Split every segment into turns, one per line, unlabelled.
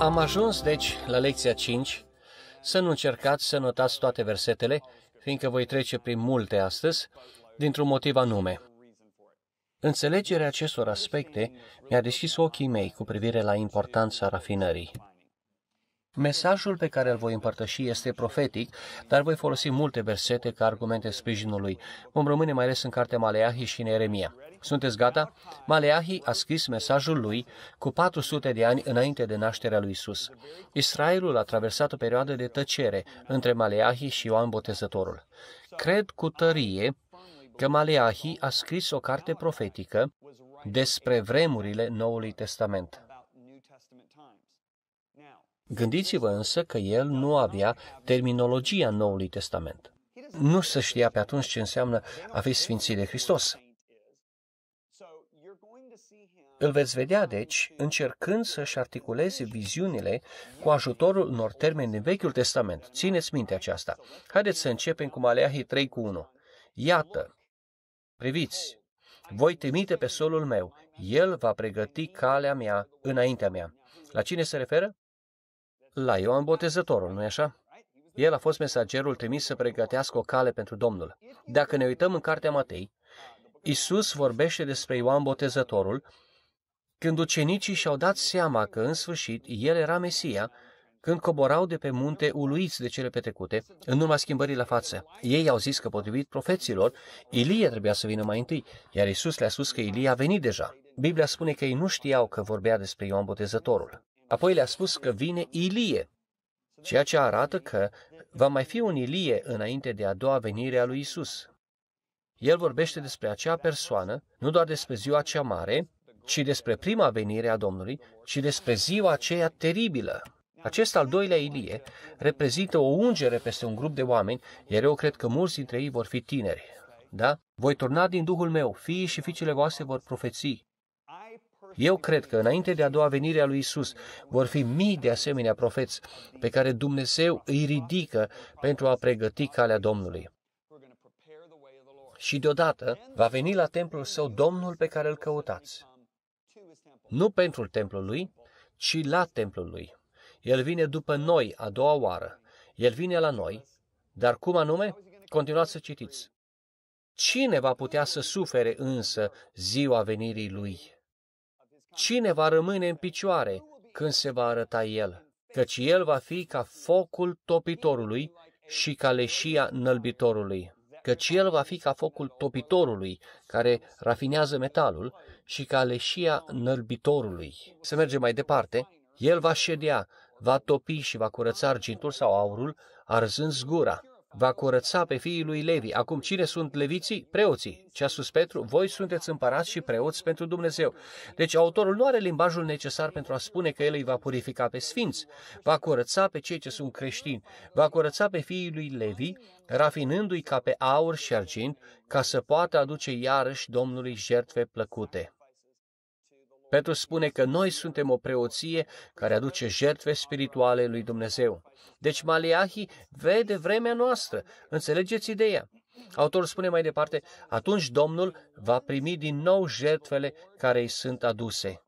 Am ajuns, deci, la lecția 5. Să nu încercați să notați toate versetele, fiindcă voi trece prin multe astăzi, dintr-un motiv anume. Înțelegerea acestor aspecte mi-a deschis ochii mei cu privire la importanța rafinării. Mesajul pe care îl voi împărtăși este profetic, dar voi folosi multe versete ca argumente sprijinului. Vom rămâne mai ales în cartea Maleahi și în Eremia. Sunteți gata? Maleahi a scris mesajul lui cu 400 de ani înainte de nașterea lui Isus. Israelul a traversat o perioadă de tăcere între Maleahi și Ioan Botezătorul. Cred cu tărie că Maleahi a scris o carte profetică despre vremurile Noului Testament. Gândiți-vă însă că el nu avea terminologia Noului Testament. Nu se știa pe atunci ce înseamnă a fi Sfinții de Hristos. Îl veți vedea, deci, încercând să-și articuleze viziunile cu ajutorul unor termeni din Vechiul Testament. Țineți minte aceasta. Haideți să începem cu Maleahii 3 cu 1. Iată, priviți, voi trimite pe solul meu, el va pregăti calea mea înaintea mea. La cine se referă? La Ioan Botezătorul, nu-i așa? El a fost mesagerul trimis să pregătească o cale pentru Domnul. Dacă ne uităm în Cartea Matei, Isus vorbește despre Ioan Botezătorul când ucenicii și-au dat seama că, în sfârșit, el era Mesia, când coborau de pe munte uluiți de cele petrecute, în urma schimbării la față. Ei au zis că, potrivit profeților, Ilie trebuia să vină mai întâi, iar Isus le-a spus că Ilie a venit deja. Biblia spune că ei nu știau că vorbea despre Ioan Botezătorul. Apoi le-a spus că vine Ilie, ceea ce arată că va mai fi un Ilie înainte de a doua venire a lui Isus. El vorbește despre acea persoană, nu doar despre ziua cea mare, ci despre prima venire a Domnului, ci despre ziua aceea teribilă. Acest al doilea Ilie reprezintă o ungere peste un grup de oameni, iar eu cred că mulți dintre ei vor fi tineri. Da? Voi turna din Duhul meu, fiii și fiicele voastre vor profeți. Eu cred că înainte de a doua venire a lui Isus vor fi mii de asemenea profeți pe care Dumnezeu îi ridică pentru a pregăti calea Domnului. Și deodată va veni la templul său Domnul pe care îl căutați nu pentru templul lui, ci la templul lui. El vine după noi a doua oară. El vine la noi, dar cum anume? Continuați să citiți. Cine va putea să sufere însă ziua venirii lui? Cine va rămâne în picioare când se va arăta el? Căci el va fi ca focul topitorului și ca leșia nălbitorului căci el va fi ca focul topitorului care rafinează metalul și ca leșia nălbitorului. Să mergem mai departe, el va ședea, va topi și va curăța argintul sau aurul, arzând zgura va curăța pe fiii lui Levi. Acum, cine sunt leviții? Preoții. Ce a spus Petru? Voi sunteți împărați și preoți pentru Dumnezeu. Deci autorul nu are limbajul necesar pentru a spune că el îi va purifica pe sfinți. Va curăța pe cei ce sunt creștini. Va curăța pe fiii lui Levi, rafinându-i ca pe aur și argint, ca să poată aduce iarăși Domnului jertfe plăcute. Petru spune că noi suntem o preoție care aduce jertfe spirituale lui Dumnezeu. Deci Maleahi vede vremea noastră. Înțelegeți ideea? Autorul spune mai departe, atunci Domnul va primi din nou jertfele care îi sunt aduse.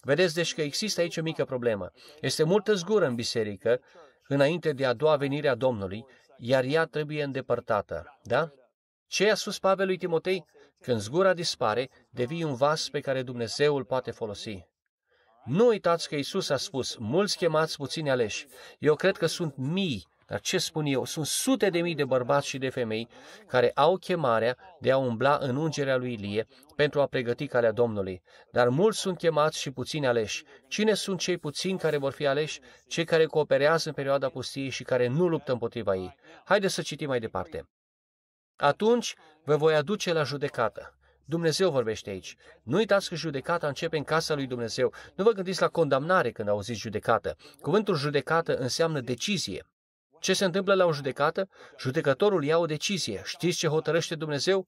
Vedeți, deci că există aici o mică problemă. Este multă zgură în biserică înainte de a doua venire a Domnului, iar ea trebuie îndepărtată. Da? Ce a spus Pavel lui Timotei? Când zgura dispare, devii un vas pe care Dumnezeu îl poate folosi. Nu uitați că Isus a spus, mulți chemați, puțini aleși. Eu cred că sunt mii, dar ce spun eu? Sunt sute de mii de bărbați și de femei care au chemarea de a umbla în ungerea lui Ilie pentru a pregăti calea Domnului. Dar mulți sunt chemați și puțini aleși. Cine sunt cei puțini care vor fi aleși? Cei care cooperează în perioada pustiei și care nu luptă împotriva ei. Haideți să citim mai departe. Atunci vă voi aduce la judecată. Dumnezeu vorbește aici. Nu uitați că judecata începe în casa lui Dumnezeu. Nu vă gândiți la condamnare când auziți judecată. Cuvântul judecată înseamnă decizie. Ce se întâmplă la o judecată? Judecătorul ia o decizie. Știți ce hotărăște Dumnezeu?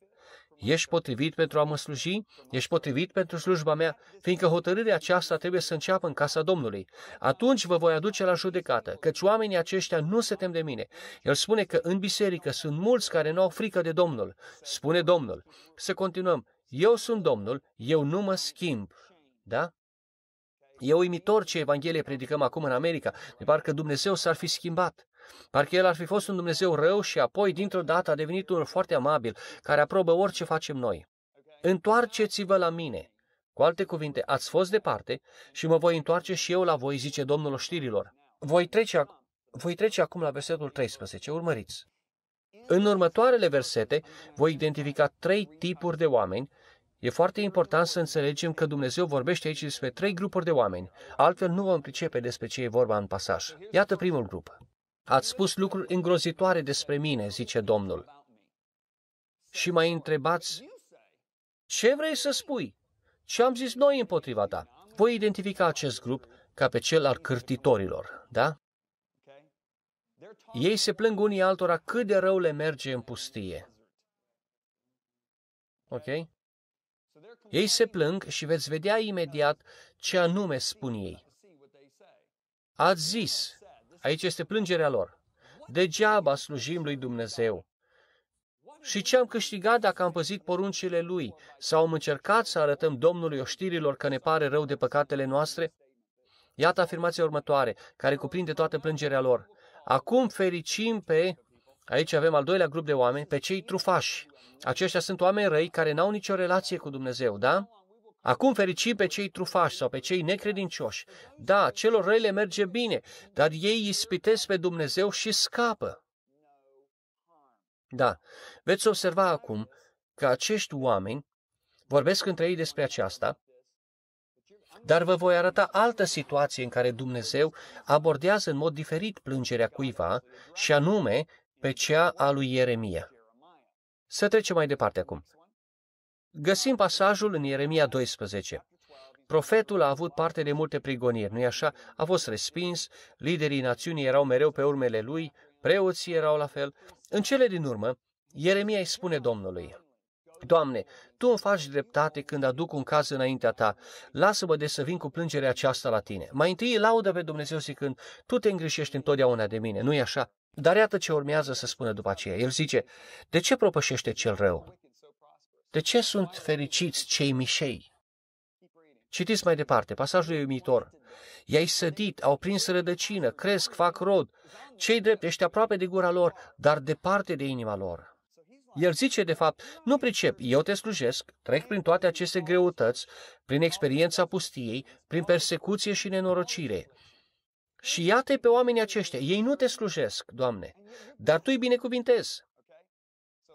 Ești potrivit pentru a mă sluji? Ești potrivit pentru slujba mea? Fiindcă hotărârea aceasta trebuie să înceapă în casa Domnului. Atunci vă voi aduce la judecată, căci oamenii aceștia nu se tem de mine. El spune că în biserică sunt mulți care nu au frică de Domnul. Spune Domnul. Să continuăm. Eu sunt Domnul, eu nu mă schimb. Da? E uimitor ce Evanghelie predicăm acum în America. De parcă Dumnezeu s-ar fi schimbat. Parcă el ar fi fost un Dumnezeu rău și apoi, dintr-o dată, a devenit unul foarte amabil, care aprobă orice facem noi. Întoarceți-vă la mine. Cu alte cuvinte, ați fost departe și mă voi întoarce și eu la voi, zice Domnul Oștirilor. Voi trece, voi trece acum la versetul 13. Urmăriți. În următoarele versete voi identifica trei tipuri de oameni E foarte important să înțelegem că Dumnezeu vorbește aici despre trei grupuri de oameni, altfel nu vom pricepe despre ce e vorba în pasaj. Iată primul grup. Ați spus lucruri îngrozitoare despre mine, zice Domnul. Și mai întrebați, ce vrei să spui? Ce am zis noi împotriva ta? Voi identifica acest grup ca pe cel al cârtitorilor, da? Ei se plâng unii altora cât de rău le merge în pustie. Ok? Ei se plâng și veți vedea imediat ce anume spun ei. Ați zis, Aici este plângerea lor. Degeaba slujim lui Dumnezeu. Și ce am câștigat dacă am păzit poruncile Lui? Sau am încercat să arătăm Domnului oștirilor că ne pare rău de păcatele noastre? Iată afirmația următoare, care cuprinde toată plângerea lor. Acum fericim pe... Aici avem al doilea grup de oameni, pe cei trufași. Aceștia sunt oameni răi care n-au nicio relație cu Dumnezeu, da? Acum ferici pe cei trufași sau pe cei necredincioși. Da, celor rele merge bine, dar ei ispitesc pe Dumnezeu și scapă. Da, veți observa acum că acești oameni vorbesc între ei despre aceasta, dar vă voi arăta altă situație în care Dumnezeu abordează în mod diferit plângerea cuiva, și anume pe cea a lui Ieremia. Să trecem mai departe acum. Găsim pasajul în Ieremia 12. Profetul a avut parte de multe prigonieri, nu-i așa? A fost respins, liderii națiunii erau mereu pe urmele lui, preoții erau la fel. În cele din urmă, Ieremia îi spune Domnului, Doamne, Tu îmi faci dreptate când aduc un caz înaintea Ta. Lasă-mă de să vin cu plângerea aceasta la Tine. Mai întâi laudă pe Dumnezeu zicând, Tu te îngrișești întotdeauna de mine, nu-i așa? Dar iată ce urmează să spună după aceea. El zice, de ce propășește cel rău? De ce sunt fericiți cei mișei? Citiți mai departe, pasajul e uimitor. I-ai sădit, au prins rădăcină, cresc, fac rod. Cei drept ești aproape de gura lor, dar departe de inima lor. El zice, de fapt, nu pricep, eu te slujesc, trec prin toate aceste greutăți, prin experiența pustiei, prin persecuție și nenorocire. Și iată pe oamenii aceștia, ei nu te slujesc, Doamne, dar Tu îi binecuvintezi.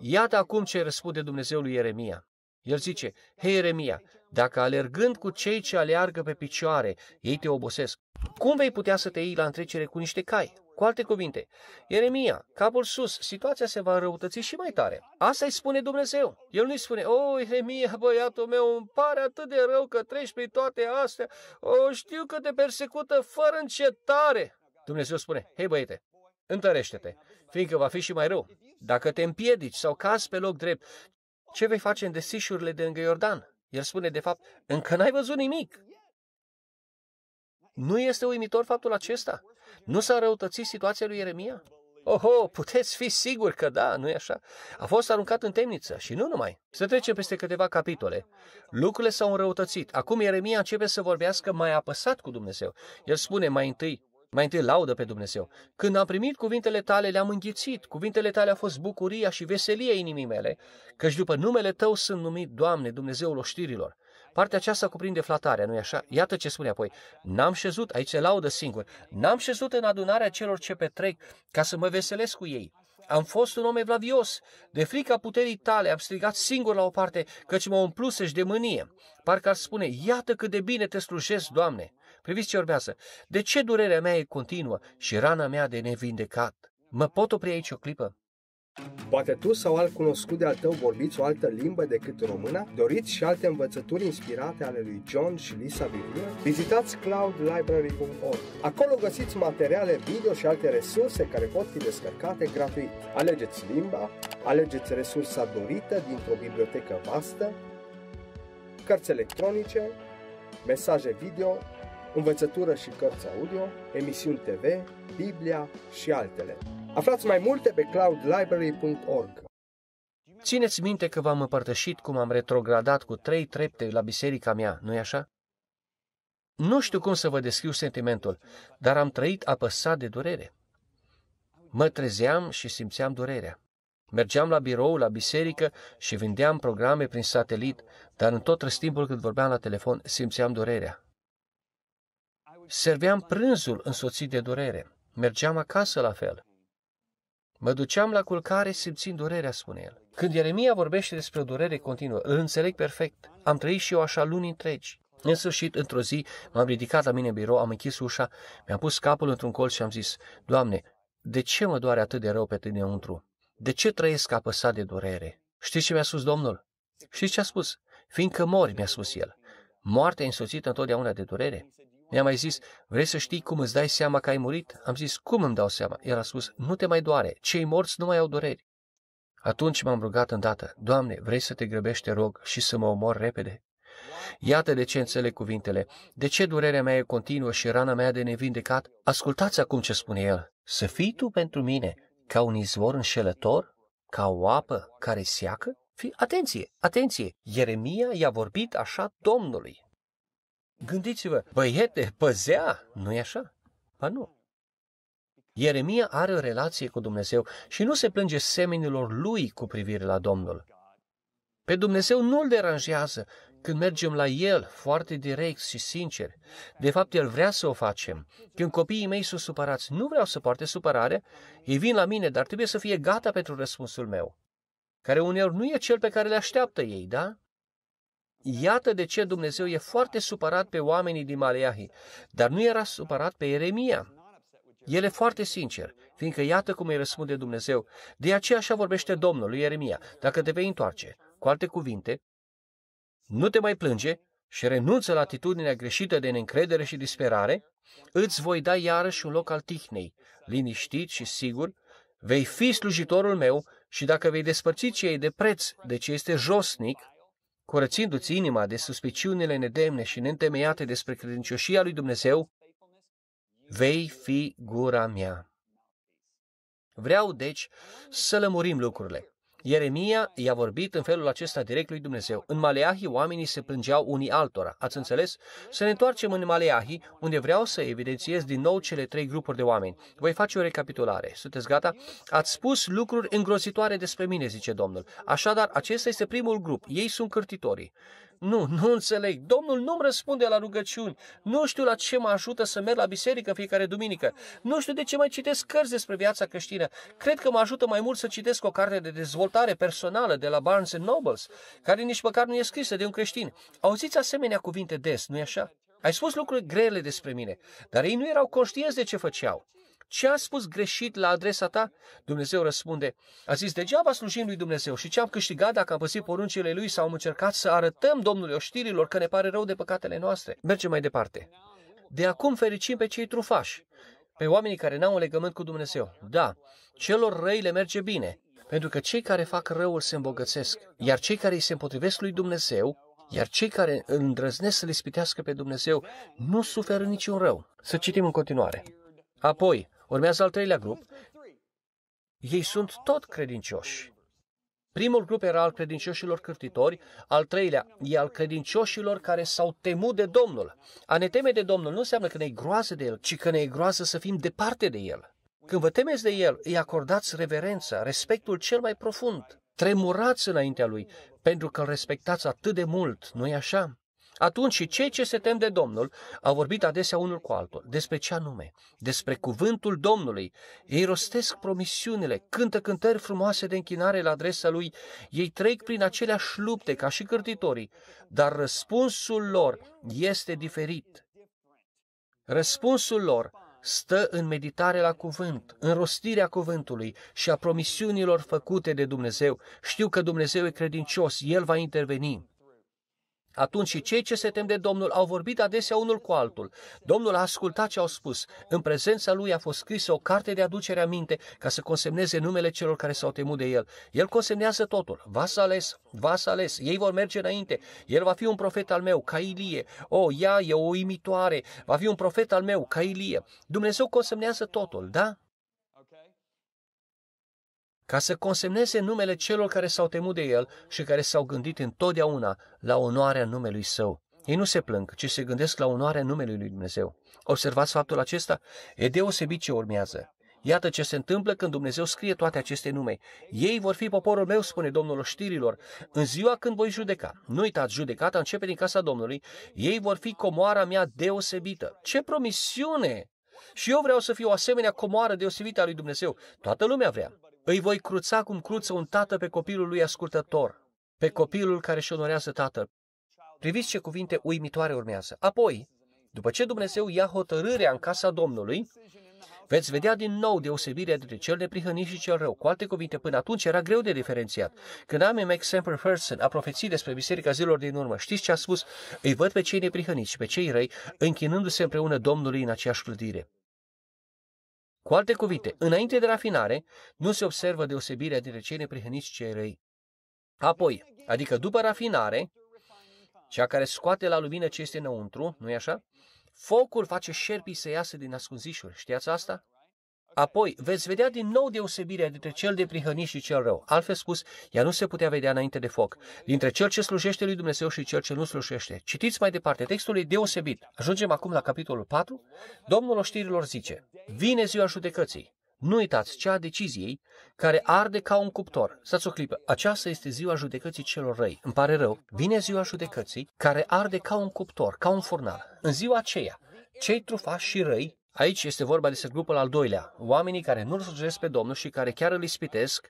Iată acum ce răspunde Dumnezeu lui Ieremia. El zice, Hei Ieremia, dacă alergând cu cei ce aleargă pe picioare, ei te obosesc, cum vei putea să te iei la întrecere cu niște cai? Cu alte cuvinte, Ieremia, capul sus, situația se va răutăți și mai tare. Asta îi spune Dumnezeu. El nu-i spune, o, oh, Ieremia, băiatul meu, îmi pare atât de rău că treci prin toate astea, o, oh, știu că te persecută fără încetare. Dumnezeu spune, hei băiete, întărește-te, fiindcă va fi și mai rău. Dacă te împiedici sau cazi pe loc drept, ce vei face în desișurile de lângă Iordan? El spune, de fapt, încă n-ai văzut nimic. Nu este uimitor faptul acesta? Nu s-a răutățit situația lui Ieremia? Oho, puteți fi siguri că da, nu-i așa? A fost aruncat în temniță și nu numai. Să trecem peste câteva capitole. Lucrurile s-au înrăutățit. Acum Ieremia începe să vorbească mai apăsat cu Dumnezeu. El spune mai întâi, mai întâi laudă pe Dumnezeu. Când am primit cuvintele tale, le-am înghițit. Cuvintele tale a fost bucuria și veselia inimii mele, căci după numele tău sunt numit Doamne, Dumnezeul oștirilor. Partea aceasta cuprinde flatarea, nu-i așa? Iată ce spune apoi. N-am șezut, aici se laudă singur, n-am șezut în adunarea celor ce petrec ca să mă veselesc cu ei. Am fost un om evlavios, de frica puterii tale am strigat singur la o parte, căci mă umplusești de mânie. Parcă ar spune, iată cât de bine te slujesc, Doamne. Priviți ce urmează. De ce durerea mea e continuă și rana mea de nevindecat? Mă pot opri aici o clipă? Poate tu sau alt cunoscut de-al tău vorbiți o altă limbă decât româna? Doriți și alte învățături inspirate ale lui John și Lisa Biblia? Vizitați cloudlibrary.org. Acolo găsiți materiale video și alte resurse care pot fi descărcate gratuit. Alegeți limba, alegeți resursa dorită dintr-o bibliotecă vastă, cărți electronice, mesaje video, învățătură și cărți audio, emisiuni TV, Biblia și altele. Aflați mai multe pe cloudlibrary.org. Țineți minte că v-am împărtășit cum am retrogradat cu trei trepte la biserica mea, nu-i așa? Nu știu cum să vă descriu sentimentul, dar am trăit apăsat de durere. Mă trezeam și simțeam durerea. Mergeam la birou, la biserică și vindeam programe prin satelit, dar în tot timpul când vorbeam la telefon simțeam durerea serveam prânzul însoțit de durere. Mergeam acasă la fel. Mă duceam la culcare simțind durerea, spune el. Când Ieremia vorbește despre o durere continuă, îl înțeleg perfect. Am trăit și eu așa luni întregi. În sfârșit, într-o zi, m-am ridicat la mine în birou, am închis ușa, mi-am pus capul într-un colț și am zis, Doamne, de ce mă doare atât de rău pe tine untru? De ce trăiesc apăsat de durere? Știi ce mi-a spus Domnul? Știți ce a spus? Fiindcă mori, mi-a spus el. Moartea însoțită întotdeauna de durere. Mi-a mai zis, vrei să știi cum îți dai seama că ai murit? Am zis, cum îmi dau seama? El a spus, nu te mai doare, cei morți nu mai au dureri. Atunci m-am rugat îndată, Doamne, vrei să te grăbești, te rog, și să mă omor repede? Iată de ce înțeleg cuvintele. De ce durerea mea e continuă și rana mea de nevindecat? Ascultați acum ce spune el. Să fii tu pentru mine ca un izvor înșelător, ca o apă care seacă? Fii, atenție, atenție! Ieremia i-a vorbit așa Domnului. Gândiți-vă, băiete, păzea, nu-i așa? pa nu. Ieremia are o relație cu Dumnezeu și nu se plânge seminilor lui cu privire la Domnul. Pe Dumnezeu nu-l deranjează când mergem la El foarte direct și sincer. De fapt, El vrea să o facem. Când copiii mei sunt supărați, nu vreau să poarte supărare, ei vin la mine, dar trebuie să fie gata pentru răspunsul meu, care uneori nu e cel pe care le așteaptă ei, da? Iată de ce Dumnezeu e foarte supărat pe oamenii din Maleahi, dar nu era supărat pe Ieremia. El e foarte sincer, fiindcă iată cum îi răspunde Dumnezeu. De aceea așa vorbește Domnul lui Ieremia, dacă te vei întoarce. Cu alte cuvinte, nu te mai plânge și renunță la atitudinea greșită de neîncredere și disperare, îți voi da iarăși un loc al tihnei, liniștit și sigur, vei fi slujitorul meu și dacă vei despărți ce e de preț de ce este josnic, curățindu-ți inima de suspiciunile nedemne și neîntemeiate despre credincioșia lui Dumnezeu, vei fi gura mea. Vreau, deci, să lămurim lucrurile. Ieremia i-a vorbit în felul acesta direct lui Dumnezeu. În Maleahi oamenii se plângeau unii altora. Ați înțeles? Să ne întoarcem în Maleahi, unde vreau să evidențiez din nou cele trei grupuri de oameni. Voi face o recapitulare. Sunteți gata? Ați spus lucruri îngrozitoare despre mine, zice Domnul. Așadar, acesta este primul grup. Ei sunt cârtitorii. Nu, nu înțeleg. Domnul nu-mi răspunde la rugăciuni. Nu știu la ce mă ajută să merg la biserică în fiecare duminică. Nu știu de ce mai citesc cărți despre viața creștină. Cred că mă ajută mai mult să citesc o carte de dezvoltare personală de la Barnes Nobles, care nici măcar nu e scrisă de un creștin. Auziți asemenea cuvinte des, nu-i așa? Ai spus lucruri grele despre mine, dar ei nu erau conștienți de ce făceau ce a spus greșit la adresa ta? Dumnezeu răspunde, a zis, degeaba slujim lui Dumnezeu și ce am câștigat dacă am păsit poruncile lui sau am încercat să arătăm Domnului oștirilor că ne pare rău de păcatele noastre. Mergem mai departe. De acum fericim pe cei trufași, pe oamenii care n-au un legământ cu Dumnezeu. Da, celor răi le merge bine, pentru că cei care fac răul se îmbogățesc, iar cei care îi se împotrivesc lui Dumnezeu iar cei care îndrăznesc să le spitească pe Dumnezeu nu suferă niciun rău. Să citim în continuare. Apoi, Urmează al treilea grup. Ei sunt tot credincioși. Primul grup era al credincioșilor cârtitori, al treilea e al credincioșilor care s-au temut de Domnul. A ne teme de Domnul nu înseamnă că ne-i groază de El, ci că ne-i groază să fim departe de El. Când vă temeți de El, îi acordați reverența, respectul cel mai profund. Tremurați înaintea Lui, pentru că îl respectați atât de mult, nu-i așa? Atunci și cei ce se tem de Domnul au vorbit adesea unul cu altul. Despre ce anume? Despre cuvântul Domnului. Ei rostesc promisiunile, cântă cântări frumoase de închinare la adresa lui. Ei trec prin aceleași lupte ca și cârtitorii, dar răspunsul lor este diferit. Răspunsul lor stă în meditare la cuvânt, în rostirea cuvântului și a promisiunilor făcute de Dumnezeu. Știu că Dumnezeu e credincios, El va interveni. Atunci și cei ce se tem de Domnul au vorbit adesea unul cu altul. Domnul a ascultat ce au spus. În prezența lui a fost scrisă o carte de aducere a minte ca să consemneze numele celor care s-au temut de el. El consemnează totul. Va să ales, va să ales, ei vor merge înainte. El va fi un profet al meu, ca Ilie. O, ea e o imitoare, va fi un profet al meu, ca Ilie. Dumnezeu consemnează totul, da? ca să consemneze numele celor care s-au temut de el și care s-au gândit întotdeauna la onoarea numelui său. Ei nu se plâng, ci se gândesc la onoarea numelui lui Dumnezeu. Observați faptul acesta? E deosebit ce urmează. Iată ce se întâmplă când Dumnezeu scrie toate aceste nume. Ei vor fi poporul meu, spune Domnul Oștirilor în ziua când voi judeca. Nu uitați, judecata începe din casa Domnului. Ei vor fi comoara mea deosebită. Ce promisiune! Și eu vreau să fiu o asemenea comoară deosebită a lui Dumnezeu. Toată lumea vrea. Îi voi cruța cum cruță un tată pe copilul lui ascultător, pe copilul care își onorează tatăl. Priviți ce cuvinte uimitoare urmează. Apoi, după ce Dumnezeu ia hotărârea în casa Domnului, veți vedea din nou deosebirea dintre cel neprihănit și cel rău. Cu alte cuvinte, până atunci era greu de diferențiat. Când Amy Mac Ferguson a profețit despre biserica zilor din urmă, știți ce a spus? Îi văd pe cei neprihăniți și pe cei răi închinându-se împreună Domnului în aceeași clădire. Cu alte cuvinte, înainte de rafinare, nu se observă deosebirea dintre cei neprihăniți cei răi. Apoi, adică după rafinare, cea care scoate la lumină ce este înăuntru, nu-i așa? Focul face șerpii să iasă din ascunzișuri. Știați asta? Apoi veți vedea din nou deosebirea dintre cel de prihănit și cel rău. Altfel spus, ea nu se putea vedea înainte de foc, dintre cel ce slujește lui Dumnezeu și cel ce nu slujește. Citiți mai departe, textul e deosebit. Ajungem acum la capitolul 4. Domnul oștirilor zice, Vine ziua judecății. Nu uitați cea deciziei care arde ca un cuptor. Stați o clipă. Aceasta este ziua judecății celor răi. Îmi pare rău. Vine ziua judecății care arde ca un cuptor, ca un furnal. În ziua aceea, cei trufași și răi Aici este vorba despre grupul al doilea, oamenii care nu-L slujesc pe Domnul și care chiar îl ispitesc,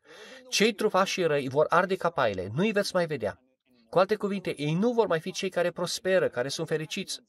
cei trufași și răi vor arde ca paile, nu-i veți mai vedea. Cu alte cuvinte, ei nu vor mai fi cei care prosperă, care sunt fericiți.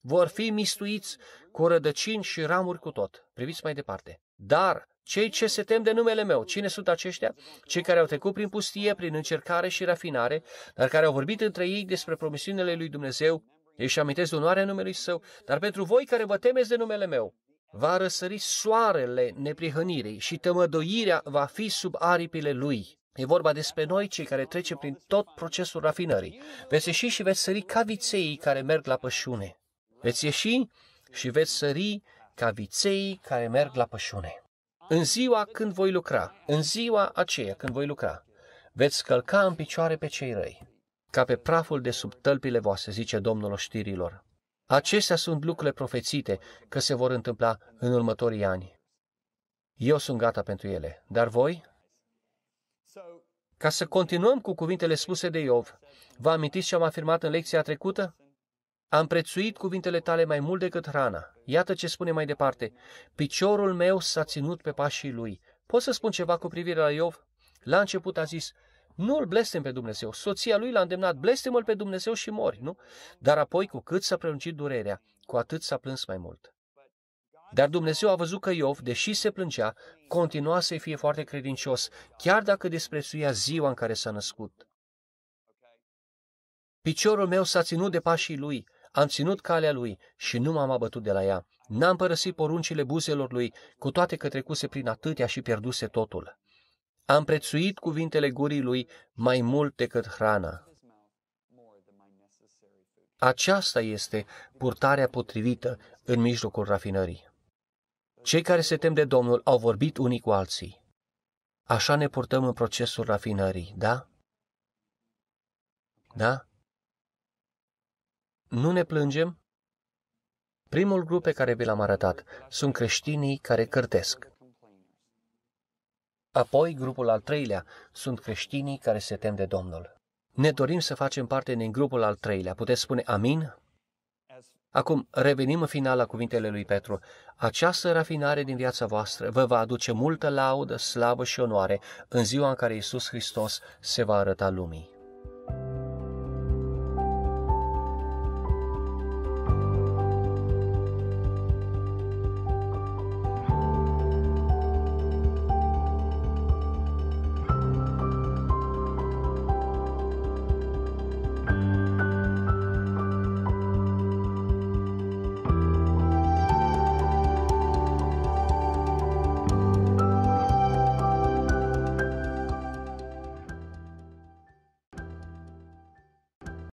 Vor fi mistuiți cu rădăcini și ramuri cu tot. Priviți mai departe. Dar cei ce se tem de numele meu, cine sunt aceștia? Cei care au trecut prin pustie, prin încercare și rafinare, dar care au vorbit între ei despre promisiunile lui Dumnezeu își amintesc onoarea numelui său, dar pentru voi care vă temeți de numele meu, va răsări soarele neprihănirii și tămădoirea va fi sub aripile lui. E vorba despre noi, cei care trecem prin tot procesul rafinării. Veți ieși și veți sări ca viței care merg la pășune. Veți ieși și veți sări ca viței care merg la pășune. În ziua când voi lucra, în ziua aceea când voi lucra, veți călca în picioare pe cei răi ca pe praful de sub tălpile voastre, zice Domnul oștirilor. Acestea sunt lucrurile profețite că se vor întâmpla în următorii ani. Eu sunt gata pentru ele, dar voi? Ca să continuăm cu cuvintele spuse de Iov, vă amintiți ce am afirmat în lecția trecută? Am prețuit cuvintele tale mai mult decât hrana. Iată ce spune mai departe. Piciorul meu s-a ținut pe pașii lui. Pot să spun ceva cu privire la Iov? La început a zis, nu îl blestem pe Dumnezeu. Soția lui l-a îndemnat, blestem l pe Dumnezeu și mori, nu? Dar apoi, cu cât s-a prelungit durerea, cu atât s-a plâns mai mult. Dar Dumnezeu a văzut că Iov, deși se plângea, continua să fie foarte credincios, chiar dacă desprețuia ziua în care s-a născut. Piciorul meu s-a ținut de pașii lui, am ținut calea lui și nu m-am abătut de la ea. N-am părăsit poruncile buzelor lui, cu toate că trecuse prin atâtea și pierduse totul. Am prețuit cuvintele gurii lui mai mult decât hrana. Aceasta este purtarea potrivită în mijlocul rafinării. Cei care se tem de Domnul au vorbit unii cu alții. Așa ne purtăm în procesul rafinării, da? Da? Nu ne plângem? Primul grup pe care vi l-am arătat sunt creștinii care cărtesc. Apoi, grupul al treilea sunt creștinii care se tem de Domnul. Ne dorim să facem parte din grupul al treilea. Puteți spune amin? Acum, revenim în final la cuvintele lui Petru. Această rafinare din viața voastră vă va aduce multă laudă, slavă și onoare în ziua în care Isus Hristos se va arăta lumii.